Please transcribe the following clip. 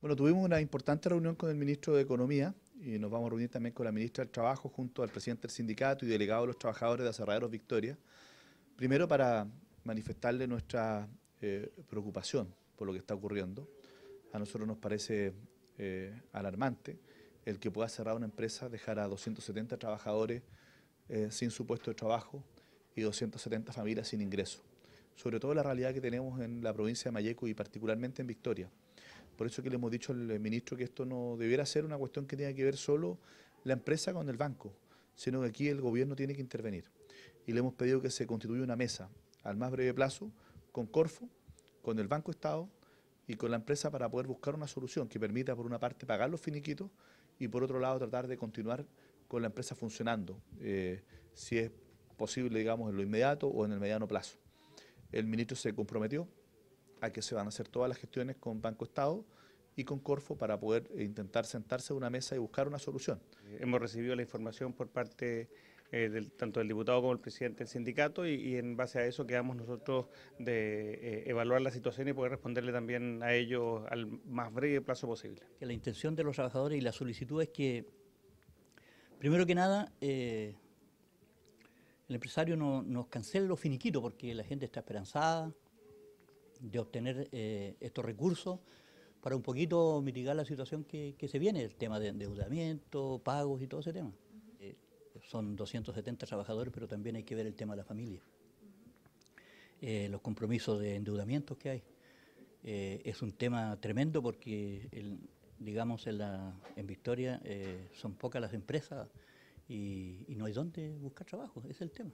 Bueno, tuvimos una importante reunión con el ministro de Economía y nos vamos a reunir también con la ministra del Trabajo junto al presidente del sindicato y delegado de los trabajadores de Aserraderos Victoria, primero para manifestarle nuestra eh, preocupación por lo que está ocurriendo. A nosotros nos parece eh, alarmante el que pueda cerrar una empresa, dejar a 270 trabajadores eh, sin su puesto de trabajo y 270 familias sin ingreso. Sobre todo la realidad que tenemos en la provincia de Mayeco y particularmente en Victoria. Por eso que le hemos dicho al eh, ministro que esto no debiera ser una cuestión que tenga que ver solo la empresa con el banco, sino que aquí el gobierno tiene que intervenir. Y le hemos pedido que se constituya una mesa al más breve plazo con Corfo, con el Banco Estado y con la empresa para poder buscar una solución que permita por una parte pagar los finiquitos y por otro lado tratar de continuar con la empresa funcionando, eh, si es posible, digamos, en lo inmediato o en el mediano plazo. El ministro se comprometió a que se van a hacer todas las gestiones con Banco Estado y con Corfo para poder intentar sentarse a una mesa y buscar una solución. Eh, hemos recibido la información por parte eh, del, tanto del diputado como el presidente del sindicato y, en base a eso quedamos nosotros de eh, evaluar la situación y poder responderle también a ellos al más breve plazo posible. La intención de los trabajadores y la solicitud es que, primero que nada, el empresario no, nos cancele los finiquitos porque la gente está esperanzada, de obtener eh, estos recursos para un poquito mitigar la situación que, se viene, el tema de endeudamiento, pagos y todo ese tema. Eh, son 270 trabajadores, pero también hay que ver el tema de la familia. Eh, los compromisos de endeudamiento que hay. es un tema tremendo porque, digamos, en, la, en Victoria son pocas las empresas y, y no hay dónde buscar trabajo, es el tema.